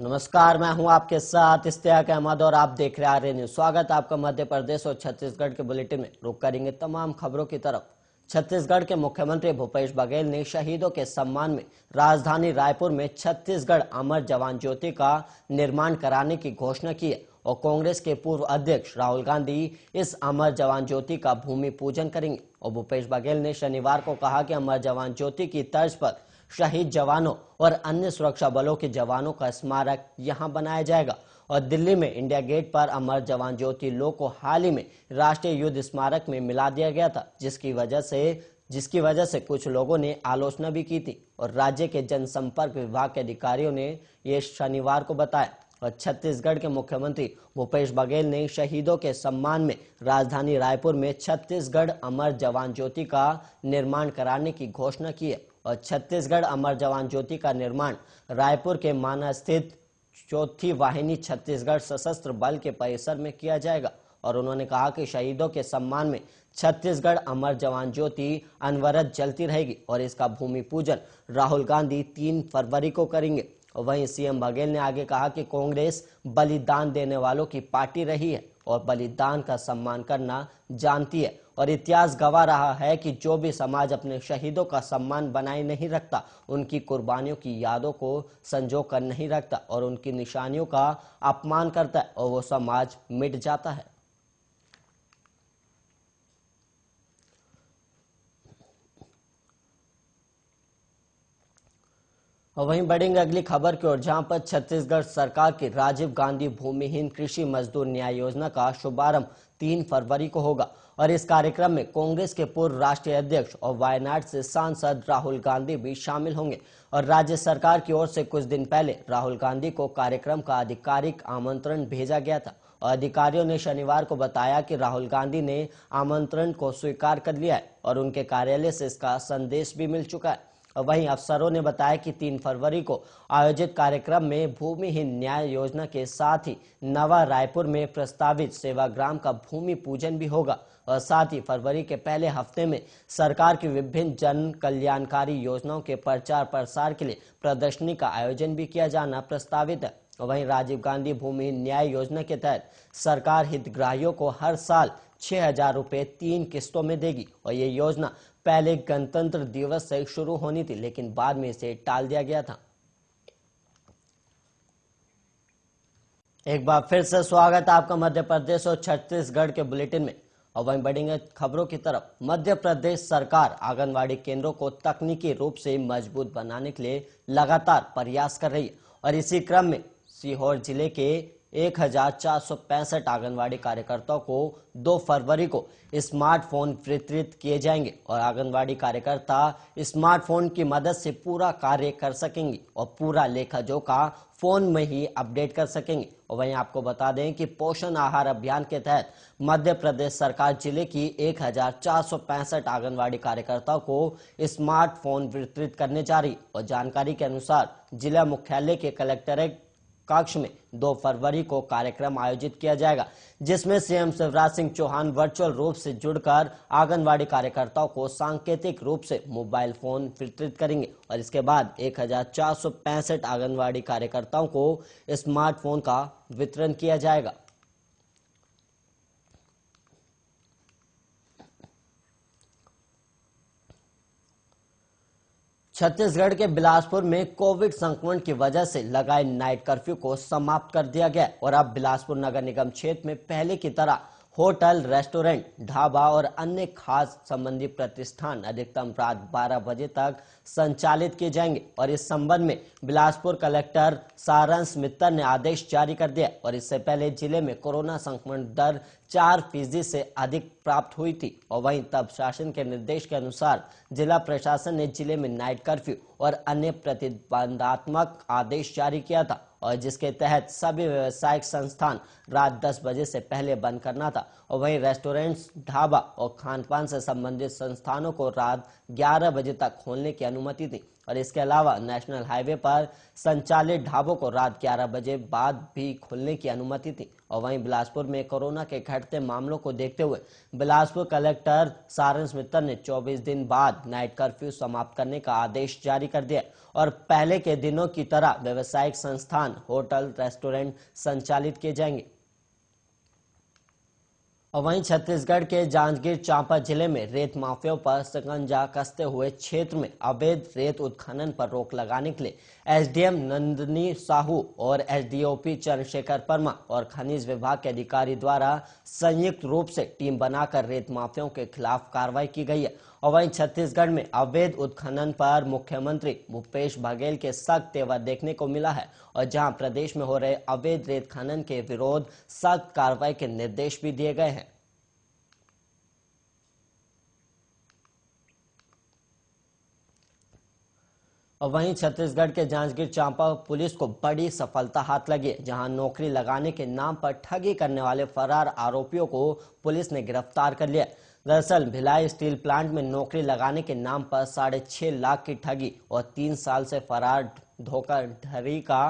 नमस्कार मैं हूं आपके साथ इश्तियाक अहमद और आप देख रहे रहे न्यूज स्वागत आपका मध्य प्रदेश और छत्तीसगढ़ के बुलेटिन में रुक करेंगे तमाम खबरों की तरफ छत्तीसगढ़ के मुख्यमंत्री भूपेश बघेल ने शहीदों के सम्मान में राजधानी रायपुर में छत्तीसगढ़ अमर जवान ज्योति का निर्माण कराने की घोषणा की है और कांग्रेस के पूर्व अध्यक्ष राहुल गांधी इस अमर जवान ज्योति का भूमि पूजन करेंगे और भूपेश बघेल ने शनिवार को कहा कि अमर जवान ज्योति की तर्ज पर शहीद जवानों और अन्य सुरक्षा बलों के जवानों का स्मारक यहां बनाया जाएगा और दिल्ली में इंडिया गेट पर अमर जवान ज्योति लो को हाल ही में राष्ट्रीय युद्ध स्मारक में मिला दिया गया था जिसकी वजह से जिसकी वजह से कुछ लोगों ने आलोचना भी की थी और राज्य के जनसंपर्क विभाग के अधिकारियों ने ये शनिवार को बताया और छत्तीसगढ़ के मुख्यमंत्री भूपेश बघेल ने शहीदों के सम्मान में राजधानी रायपुर में छत्तीसगढ़ अमर जवान ज्योति का निर्माण कराने की घोषणा की है और छत्तीसगढ़ अमर जवान ज्योति का निर्माण रायपुर के माना स्थित चौथी वाहिनी छत्तीसगढ़ सशस्त्र बल के परिसर में किया जाएगा और उन्होंने कहा कि शहीदों के सम्मान में छत्तीसगढ़ अमर जवान ज्योति अनवरत जलती रहेगी और इसका भूमि पूजन राहुल गांधी तीन फरवरी को करेंगे वहीं सीएम बघेल ने आगे कहा कि कांग्रेस बलिदान देने वालों की पार्टी रही है और बलिदान का सम्मान करना जानती है और इतिहास गवा रहा है कि जो भी समाज अपने शहीदों का सम्मान बनाए नहीं रखता उनकी कुर्बानियों की यादों को संजो कर नहीं रखता और उनकी निशानियों का अपमान करता है और वो समाज मिट जाता है और वहीं बढ़ेंगे अगली खबर की ओर जहां पर छत्तीसगढ़ सरकार की राजीव गांधी भूमिहीन कृषि मजदूर न्याय योजना का शुभारंभ तीन फरवरी को होगा और इस कार्यक्रम में कांग्रेस के पूर्व राष्ट्रीय अध्यक्ष और वायनाड से सांसद राहुल गांधी भी शामिल होंगे और राज्य सरकार की ओर से कुछ दिन पहले राहुल गांधी को कार्यक्रम का आधिकारिक आमंत्रण भेजा गया था और अधिकारियों ने शनिवार को बताया कि राहुल गांधी ने आमंत्रण को स्वीकार कर लिया है और उनके कार्यालय से इसका संदेश भी मिल चुका है वहीं अफसरों ने बताया कि तीन फरवरी को आयोजित कार्यक्रम में भूमिहीन न्याय योजना के साथ ही नवा रायपुर में प्रस्तावित सेवाग्राम का भूमि पूजन भी होगा और साथ ही फरवरी के पहले हफ्ते में सरकार की विभिन्न जन कल्याणकारी योजनाओं के प्रचार प्रसार के लिए प्रदर्शनी का आयोजन भी किया जाना प्रस्तावित है वहीं राजीव गांधी भूमि न्याय योजना के तहत सरकार हितग्राहियों को हर साल छह हजार रूपए तीन किस्तों में देगी और ये योजना पहले गणतंत्र दिवस से शुरू होनी थी लेकिन बाद में इसे टाल दिया गया था एक बार फिर से स्वागत आपका मध्य प्रदेश और छत्तीसगढ़ के बुलेटिन में और वहीं बढ़ेंगे खबरों की तरफ मध्य प्रदेश सरकार आंगनबाड़ी केंद्रों को तकनीकी रूप से मजबूत बनाने के लिए लगातार प्रयास कर रही है और इसी क्रम में सीहोर जिले के एक आंगनवाड़ी कार्यकर्ताओं को 2 फरवरी को स्मार्टफोन वितरित किए जाएंगे और आंगनवाड़ी कार्यकर्ता स्मार्टफोन की मदद से पूरा कार्य कर सकेंगे और पूरा लेखा जोखा फोन में ही अपडेट कर सकेंगे और वहीं आपको बता दें कि पोषण आहार अभियान के तहत मध्य प्रदेश सरकार जिले की एक आंगनवाड़ी कार्यकर्ताओं को स्मार्टफोन वितरित करने जा रही और जानकारी के अनुसार जिला मुख्यालय के कलेक्टरेट कक्ष में 2 फरवरी को कार्यक्रम आयोजित किया जाएगा जिसमें सीएम शिवराज सिंह चौहान वर्चुअल रूप से जुड़कर आंगनवाड़ी कार्यकर्ताओं को सांकेतिक रूप से मोबाइल फोन वितरित करेंगे और इसके बाद एक आंगनवाड़ी कार्यकर्ताओं को स्मार्टफोन का वितरण किया जाएगा छत्तीसगढ़ के बिलासपुर में कोविड संक्रमण की वजह से लगाए नाइट कर्फ्यू को समाप्त कर दिया गया और अब बिलासपुर नगर निगम क्षेत्र में पहले की तरह होटल रेस्टोरेंट ढाबा और अन्य खास संबंधी प्रतिष्ठान अधिकतम रात 12 बजे तक संचालित किए जाएंगे और इस संबंध में बिलासपुर कलेक्टर सारंस मित्तर ने आदेश जारी कर दिया और इससे पहले जिले में कोरोना संक्रमण दर चार फीसदी से अधिक प्राप्त हुई थी और वहीं तब शासन के निर्देश के अनुसार जिला प्रशासन ने जिले में नाइट कर्फ्यू और अन्य प्रतिबंधात्मक आदेश जारी किया था और जिसके तहत सभी व्यवसायिक संस्थान रात 10 बजे से पहले बंद करना था और वहीं रेस्टोरेंट्स ढाबा और खान पान से संबंधित संस्थानों को रात ग्यारह बजे तक खोलने की अनुमति थी और इसके अलावा नेशनल हाईवे पर संचालित ढाबों को रात 11 बजे बाद भी खुलने की अनुमति थी और वहीं बिलासपुर में कोरोना के घटते मामलों को देखते हुए बिलासपुर कलेक्टर सारंस मित्तर ने 24 दिन बाद नाइट कर्फ्यू समाप्त करने का आदेश जारी कर दिया और पहले के दिनों की तरह व्यवसायिक संस्थान होटल रेस्टोरेंट संचालित किए जाएंगे और वहीं छत्तीसगढ़ के जांजगीर चांपा जिले में रेत माफियाओं पर शिकंजा कसते हुए क्षेत्र में अवैध रेत उत्खनन पर रोक लगाने के लिए एसडीएम नंदनी साहू और एसडीओपी चंद्रशेखर वर्मा और खनिज विभाग के अधिकारी द्वारा संयुक्त रूप से टीम बनाकर रेत माफियाओं के खिलाफ कार्रवाई की गई है और वहीं छत्तीसगढ़ में अवैध उत्खनन पर मुख्यमंत्री भूपेश बघेल के सख्त तेवर देखने को मिला है और जहां प्रदेश में हो रहे अवैध रेत खनन के विरोध सख्त कार्रवाई के निर्देश भी दिए गए हैं वहीं छत्तीसगढ़ के जांजगीर चांपा पुलिस को बड़ी सफलता हाथ लगी जहां नौकरी लगाने के नाम पर ठगी करने वाले फरार आरोपियों को पुलिस ने गिरफ्तार कर लिया दरअसल भिलाई स्टील प्लांट में नौकरी लगाने के नाम पर साढ़े छह लाख की ठगी और तीन साल से फरार ढरी का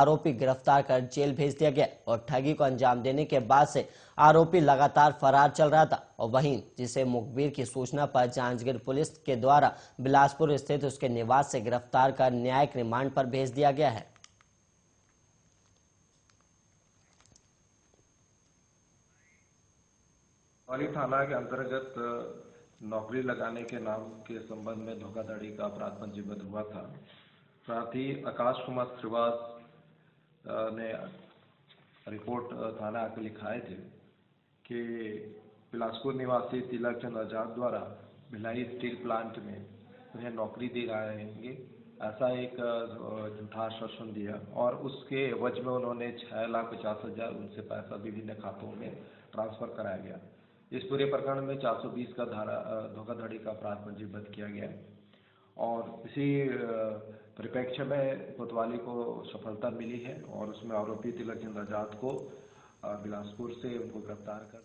आरोपी गिरफ्तार कर जेल भेज दिया गया और ठगी को अंजाम देने के बाद से आरोपी लगातार फरार चल रहा था और वहीं जिसे मुखबिर की सूचना पर जांजगीर पुलिस के द्वारा बिलासपुर स्थित उसके निवास से गिरफ्तार कर न्यायिक रिमांड पर भेज दिया गया है औली थाना के अंतर्गत नौकरी लगाने के नाम के संबंध में धोखाधड़ी का अपराध पंजीबद्ध हुआ था साथ ही आकाश कुमार श्रीवास ने रिपोर्ट थाना आकर लिखाए थे कि बिलासपुर निवासी तिलक चंद आजाद द्वारा भिलाई स्टील प्लांट में उन्हें नौकरी दी जाएंगे ऐसा एक झूठा आश्वासन दिया और उसके एवज में उन्होंने छः लाख पचास हज़ार उनसे पैसा विभिन्न खातों में ट्रांसफ़र कराया गया इस पूरे प्रकरण में 420 का धारा धोखाधड़ी का अपराध पंजीबद्ध किया गया है और इसी परिप्रेक्ष्य में कोतवाली को सफलता मिली है और उसमें आरोपी तिलक चंद आज़ाद को बिलासपुर से उनको गिरफ्तार कर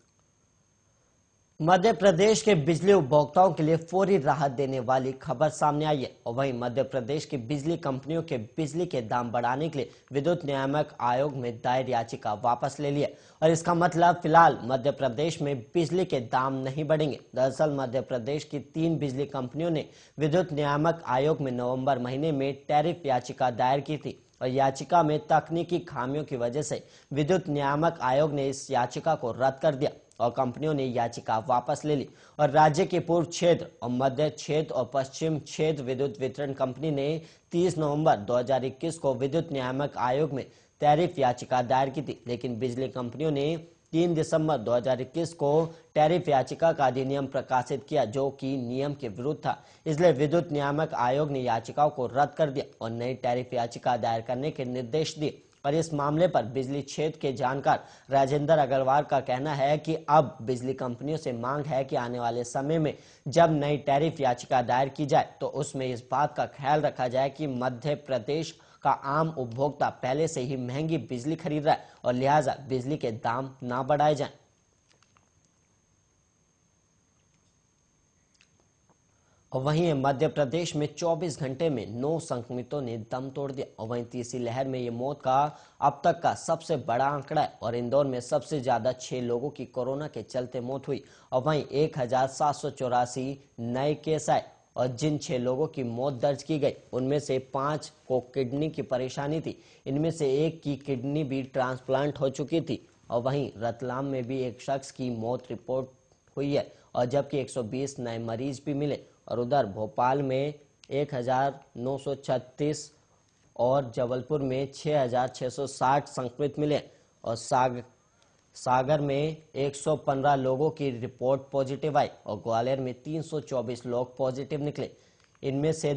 मध्य प्रदेश के बिजली उपभोक्ताओं के लिए फौरी राहत देने वाली खबर सामने आई है और वहीं मध्य प्रदेश की बिजली कंपनियों के बिजली के दाम बढ़ाने के लिए विद्युत नियामक आयोग में दायर याचिका वापस ले लिया और इसका मतलब फिलहाल मध्य प्रदेश में बिजली के दाम नहीं बढ़ेंगे दरअसल मध्य प्रदेश की तीन बिजली कंपनियों ने विद्युत नियामक आयोग में नवम्बर महीने में टैरिफ याचिका दायर की थी और याचिका में तकनीकी खामियों की वजह से विद्युत नियामक आयोग ने इस याचिका को रद्द कर दिया और कंपनियों ने याचिका वापस ले ली और राज्य के पूर्व क्षेत्र और मध्य क्षेत्र और पश्चिम क्षेत्र विद्युत वितरण कंपनी ने 30 नवंबर 2021 को विद्युत नियामक आयोग में टैरिफ याचिका दायर की थी लेकिन बिजली कंपनियों ने 3 दिसंबर 2021 को टैरिफ याचिका का अधिनियम प्रकाशित किया जो कि नियम के विरुद्ध था इसलिए विद्युत नियामक आयोग ने याचिकाओं को रद्द कर दिया और नई टैरिफ याचिका दायर करने के निर्देश दिए पर इस मामले पर बिजली क्षेत्र के जानकार राजेंद्र अग्रवाल का कहना है कि अब बिजली कंपनियों से मांग है कि आने वाले समय में जब नई टैरिफ याचिका दायर की जाए तो उसमें इस बात का ख्याल रखा जाए कि मध्य प्रदेश का आम उपभोक्ता पहले से ही महंगी बिजली खरीद रहा है और लिहाजा बिजली के दाम ना बढ़ाए जाएं। और वहीं मध्य प्रदेश में 24 घंटे में नौ संक्रमितों ने दम तोड़ दिया और वहीं तीसरी लहर में ये मौत का अब तक का सबसे बड़ा आंकड़ा है और इंदौर में सबसे ज्यादा छह लोगों की कोरोना के चलते मौत हुई और वहीं एक नए केस आए और जिन छह लोगों की मौत दर्ज की गई उनमें से पांच को किडनी की परेशानी थी इनमें से एक की किडनी भी ट्रांसप्लांट हो चुकी थी और वहीं रतलाम में भी एक शख्स की मौत रिपोर्ट हुई है और जबकि 120 नए मरीज भी मिले और उधर भोपाल में 1936 और जबलपुर में 6660 संक्रमित मिले और साग सागर में 115 लोगों की रिपोर्ट पॉजिटिव आई और ग्वालियर में 324 लोग पॉजिटिव निकले इनमें से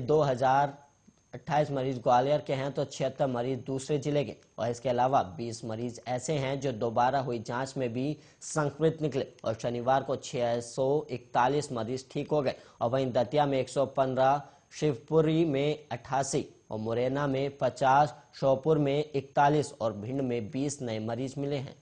28 मरीज ग्वालियर के हैं तो छिहत्तर मरीज दूसरे जिले के और इसके अलावा 20 मरीज ऐसे हैं जो दोबारा हुई जांच में भी संक्रमित निकले और शनिवार को 641 मरीज ठीक हो गए और वहीं दतिया में 115 शिवपुरी में अट्ठासी और मुरैना में 50 श्योपुर में 41 और भिंड में 20 नए मरीज मिले हैं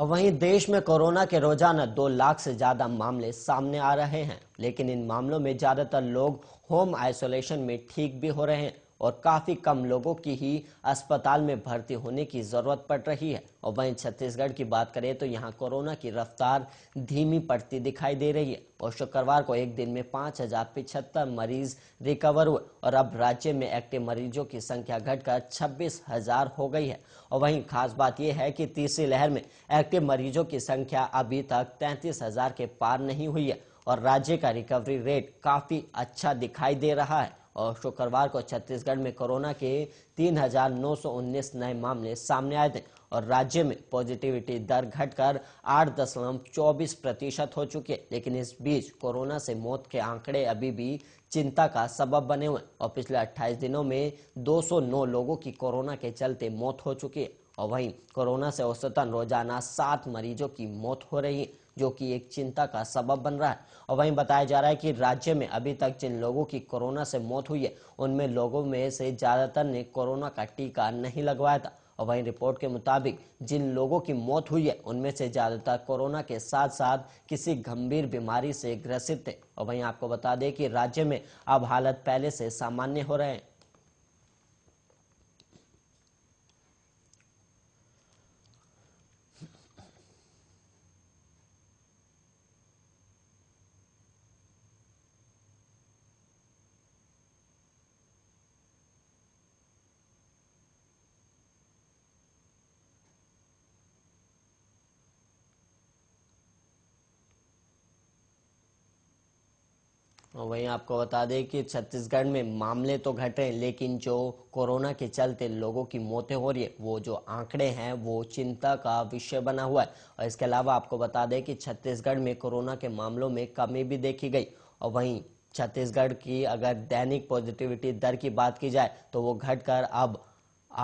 वहीं देश में कोरोना के रोजाना दो लाख से ज्यादा मामले सामने आ रहे हैं लेकिन इन मामलों में ज्यादातर लोग होम आइसोलेशन में ठीक भी हो रहे हैं और काफी कम लोगों की ही अस्पताल में भर्ती होने की जरूरत पड़ रही है और वहीं छत्तीसगढ़ की बात करें तो यहाँ कोरोना की रफ्तार धीमी पड़ती दिखाई दे रही है और शुक्रवार को एक दिन में पांच हजार पिछहत्तर मरीज रिकवर हुए और अब राज्य में एक्टिव मरीजों की संख्या घटकर छब्बीस हजार हो गई है और वहीं खास बात यह है कि तीसरी लहर में एक्टिव मरीजों की संख्या अभी तक तैंतीस हजार के पार नहीं हुई है और राज्य का रिकवरी रेट काफी अच्छा दिखाई दे रहा है और शुक्रवार को छत्तीसगढ़ में कोरोना के 3,919 नए मामले सामने आए थे और राज्य में पॉजिटिविटी दर घटकर आठ दशमलव चौबीस प्रतिशत हो चुकी है लेकिन इस बीच कोरोना से मौत के आंकड़े अभी भी चिंता का सबब बने हुए और पिछले 28 दिनों में 209 लोगों की कोरोना के चलते मौत हो चुकी है और वहीं कोरोना से औसतन रोजाना सात मरीजों की मौत हो रही है जो कि एक चिंता का सबब बन रहा है और वहीं बताया जा रहा है कि राज्य में अभी तक जिन लोगों की कोरोना से मौत हुई है उनमें लोगों में से ज्यादातर ने कोरोना का टीका नहीं लगवाया था और वहीं रिपोर्ट के मुताबिक जिन लोगों की मौत हुई है उनमें से ज्यादातर कोरोना के साथ साथ किसी गंभीर बीमारी से ग्रसित थे और वहीं आपको बता दें कि राज्य में अब हालत पहले से सामान्य हो रहे हैं वहीं आपको बता दें कि छत्तीसगढ़ में मामले तो घट रहे हैं लेकिन जो कोरोना के चलते लोगों की मौतें हो रही है वो जो आंकड़े हैं वो चिंता का विषय बना हुआ है और इसके अलावा आपको बता दें कि छत्तीसगढ़ में कोरोना के मामलों में कमी भी देखी गई और वहीं छत्तीसगढ़ की अगर दैनिक पॉजिटिविटी दर की बात की जाए तो वो घटकर अब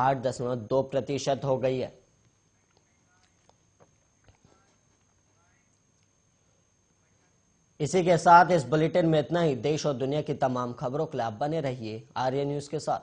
आठ दशमलव दो प्रतिशत हो गई है इसी के साथ इस बुलेटिन में इतना ही देश और दुनिया की तमाम खबरों के लिए आप बने रहिए आर्य न्यूज के साथ